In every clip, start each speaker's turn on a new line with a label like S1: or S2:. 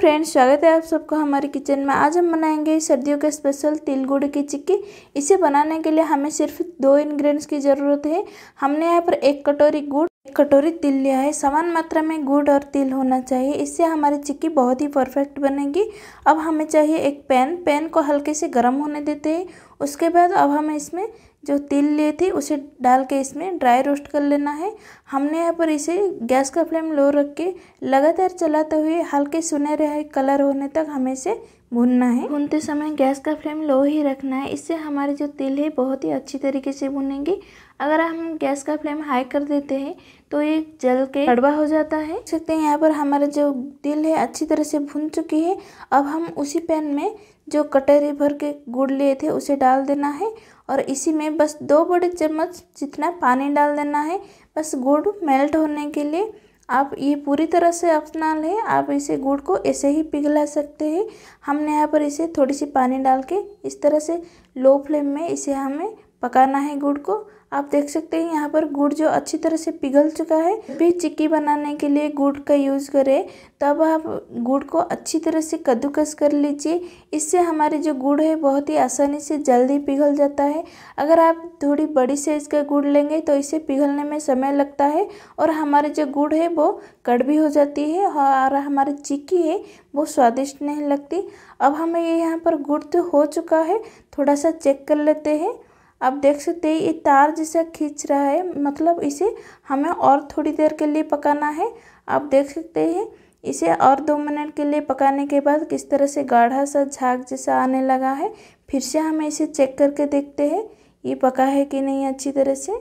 S1: friends स्वागत है आप सबको हमारे किचन में आज हम बनाएंगे सर्दियों के स्पेशल तिल गुड़ की चिक्की इसे बनाने के लिए हमें सिर्फ दो इंग्रेडिएंट्स की ज़रूरत है हमने यहाँ पर एक कटोरी गुड़ एक कटोरी तिल लिया है समान मात्रा में गुड़ और तिल होना चाहिए इससे हमारी चिक्की बहुत ही परफेक्ट बनेगी अब हमें चाहिए एक पैन पैन को हल्के से गर्म होने देते हैं उसके बाद अब हम इसमें जो तिल लिए थे उसे डाल के इसमें ड्राई रोस्ट कर लेना है हमने यहाँ पर इसे गैस का फ्लेम लो रख के लगातार चलाते हुए हल्के सुनहरे कलर होने तक हमें इसे भूनना है भूनते समय गैस का फ्लेम लो ही रखना है इससे हमारे जो तिल है बहुत ही अच्छी तरीके से भुनेंगे अगर हम गैस का फ्लेम हाई कर देते हैं तो ये जल के कड़वा हो जाता है सकते हैं यहाँ पर हमारा जो तिल है अच्छी तरह से भुन चुकी है अब हम उसी पैन में जो कटोरी भर के गुड़ लिए थे उसे डाल देना है और इसी में बस दो बड़े चम्मच जितना पानी डाल देना है बस गुड़ मेल्ट होने के लिए आप ये पूरी तरह से ऑप्शनल है आप इसे गुड़ को ऐसे ही पिघला सकते हैं हमने यहाँ पर इसे थोड़ी सी पानी डाल के इस तरह से लो फ्लेम में इसे हमें पकाना है गुड़ को आप देख सकते हैं यहाँ पर गुड़ जो अच्छी तरह से पिघल चुका है भी चिक्की बनाने के लिए गुड़ का यूज़ करें तब आप गुड़ को अच्छी तरह से कद्दूकस कर लीजिए इससे हमारे जो गुड़ है बहुत ही आसानी से जल्दी पिघल जाता है अगर आप थोड़ी बड़ी साइज़ का गुड़ लेंगे तो इसे पिघलने में समय लगता है और हमारे जो गुड़ है वो कड़वी हो जाती है और हमारी चिक्की है वो स्वादिष्ट नहीं लगती अब हमें यहाँ पर गुड़ तो हो चुका है थोड़ा सा चेक कर लेते हैं आप देख सकते हैं ये तार जैसा खींच रहा है मतलब इसे हमें और थोड़ी देर के लिए पकाना है आप देख सकते हैं इसे और दो मिनट के लिए पकाने के बाद किस तरह से गाढ़ा सा झाग जैसा आने लगा है फिर से हम इसे चेक करके देखते हैं ये पका है कि नहीं अच्छी तरह से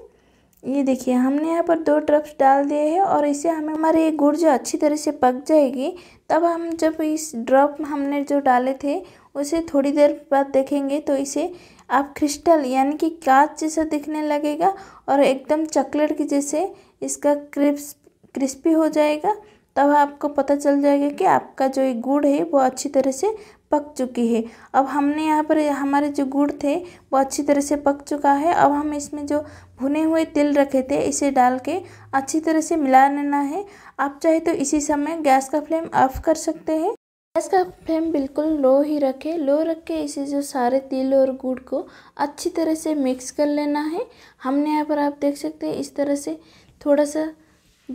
S1: ये देखिए हमने यहाँ पर दो ड्रप्स डाल दिए हैं और इसे हमें हमारे ये गुड़ जो अच्छी तरह से पक जाएगी तब हम जब इस ड्रप हमने जो डाले थे उसे थोड़ी देर बाद देखेंगे तो इसे आप क्रिस्टल यानी कि कांच जैसा दिखने लगेगा और एकदम चॉकलेट की जैसे इसका क्रिप्स क्रिस्पी हो जाएगा तब आपको पता चल जाएगा कि आपका जो ये गुड़ है वो अच्छी तरह से पक चुकी है अब हमने यहाँ पर हमारे जो गुड़ थे वो अच्छी तरह से पक चुका है अब हम इसमें जो भुने हुए तिल रखे थे इसे डाल के अच्छी तरह से मिला लेना है आप चाहे तो इसी समय गैस का फ्लेम ऑफ कर सकते हैं गैस का फ्लेम बिल्कुल लो ही रखें लो रख के इसे जो सारे तिल और गुड़ को अच्छी तरह से मिक्स कर लेना है हमने यहाँ पर आप देख सकते हैं इस तरह से थोड़ा सा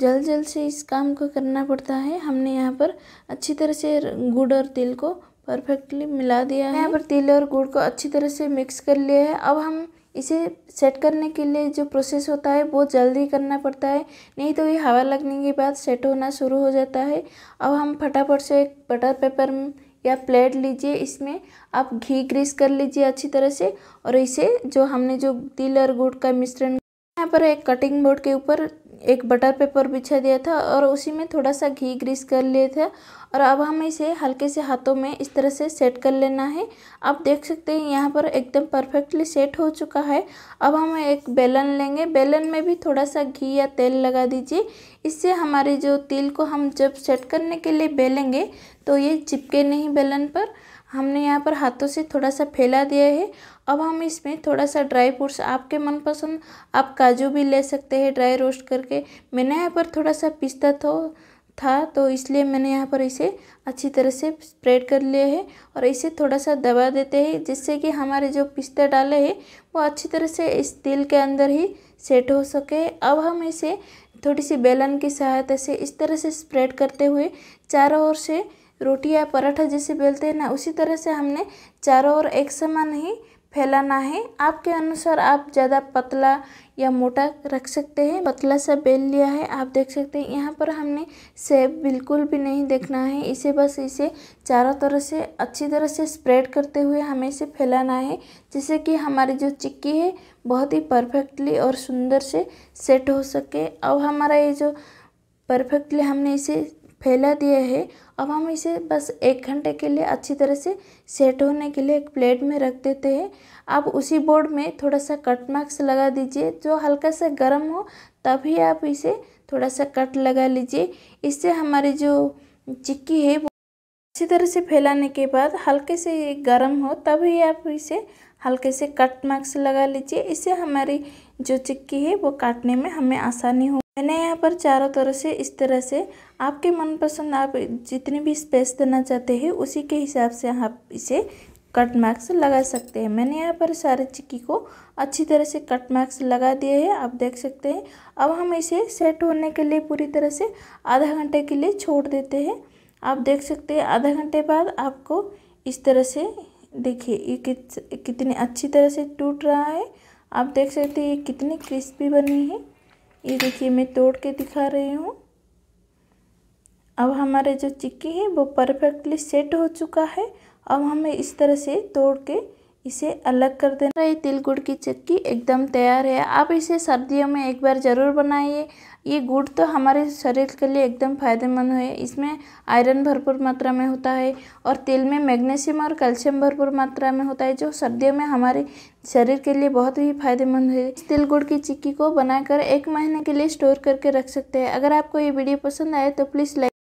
S1: जल जल से इस काम को करना पड़ता है हमने यहाँ पर अच्छी तरह से गुड़ और तिल को परफेक्टली मिला दिया है यहाँ पर तिल और गुड़ को अच्छी तरह से मिक्स कर लिया है अब हम इसे सेट करने के लिए जो प्रोसेस होता है बहुत जल्दी करना पड़ता है नहीं तो ये हवा लगने के बाद सेट होना शुरू हो जाता है अब हम फटाफट से एक बटर पेपर या प्लेट लीजिए इसमें आप घी ग्रीस कर लीजिए अच्छी तरह से और इसे जो हमने जो तिल और गुड़ का मिश्रण यहाँ पर एक कटिंग बोर्ड के ऊपर एक बटर पेपर बिछा दिया था और उसी में थोड़ा सा घी ग्रीस कर लिया था और अब हमें इसे हल्के से हाथों में इस तरह से सेट कर लेना है आप देख सकते हैं यहाँ पर एकदम परफेक्टली सेट हो चुका है अब हम एक बेलन लेंगे बेलन में भी थोड़ा सा घी या तेल लगा दीजिए इससे हमारे जो तिल को हम जब सेट करने के लिए बेलेंगे तो ये चिपके नहीं बेलन पर हमने यहाँ पर हाथों से थोड़ा सा फैला दिया है अब हम इसमें थोड़ा सा ड्राई फ्रूट्स आपके मनपसंद आप काजू भी ले सकते हैं ड्राई रोस्ट करके मैंने यहाँ पर थोड़ा सा पिस्ता था तो था तो इसलिए मैंने यहाँ पर इसे अच्छी तरह से स्प्रेड कर लिया है और इसे थोड़ा सा दबा देते हैं जिससे कि हमारे जो पिस्ता डाले हैं वो अच्छी तरह से इस तेल के अंदर ही सेट हो सके अब हम इसे थोड़ी सी बेलन की सहायता से इस तरह से स्प्रेड करते हुए चारों ओर से रोटी या पराठा जैसे बेलते हैं ना उसी तरह से हमने चारों ओर एक समान ही फैलाना है आपके अनुसार आप ज़्यादा पतला या मोटा रख सकते हैं पतला सा बेल लिया है आप देख सकते हैं यहाँ पर हमने सेब बिल्कुल भी नहीं देखना है इसे बस इसे चारों तरफ से अच्छी तरह से स्प्रेड करते हुए हमें इसे फैलाना है जिससे कि हमारी जो चिक्की है बहुत ही परफेक्टली और सुंदर से सेट हो सके अब हमारा ये जो परफेक्टली हमने इसे फैला दिया है अब हम इसे बस एक घंटे के लिए अच्छी तरह से सेट होने के लिए एक प्लेट में रख देते हैं आप उसी बोर्ड में थोड़ा सा कट मार्क्स लगा दीजिए जो हल्का सा गर्म हो तभी आप इसे थोड़ा सा कट लगा लीजिए इससे हमारी जो चिक्की है वो अच्छी तरह से फैलाने के बाद हल्के से गर्म हो तभी आप इसे हल्के से कट मार्क्स लगा लीजिए इससे हमारी जो चिक्की है वो काटने में हमें आसानी हो मैंने यहाँ पर चारों तरफ से इस तरह से आपके मनपसंद आप जितनी भी स्पेस देना चाहते हैं उसी के हिसाब से आप इसे कट मार्क्स लगा सकते हैं मैंने यहाँ पर सारे चिक्की को अच्छी तरह से कट मार्क्स लगा दिए हैं आप देख सकते हैं अब हम इसे सेट होने के लिए पूरी तरह से आधा घंटे के लिए छोड़ देते हैं आप देख सकते हैं आधा घंटे बाद आपको इस तरह से देखिए ये कित, कितनी अच्छी तरह से टूट रहा है आप देख सकते हैं ये कितनी क्रिस्पी बनी है ये देखिए मैं तोड़ के दिखा रही हूँ अब हमारे जो चिक्की है वो परफेक्टली सेट हो चुका है अब हमें इस तरह से तोड़ के इसे अलग कर देना ये तिल गुड़ की चक्की एकदम तैयार है आप इसे सर्दियों में एक बार ज़रूर बनाइए ये गुड़ तो हमारे शरीर के लिए एकदम फायदेमंद है इसमें आयरन भरपूर मात्रा में होता है और तेल में मैग्नीशियम और कैल्शियम भरपूर मात्रा में होता है जो सर्दियों में हमारे शरीर के लिए बहुत ही फायदेमंद है इस तिल गुड़ की चिक्की को बनाकर एक महीने के लिए स्टोर करके रख सकते हैं अगर आपको ये वीडियो पसंद आए तो प्लीज़ लाइक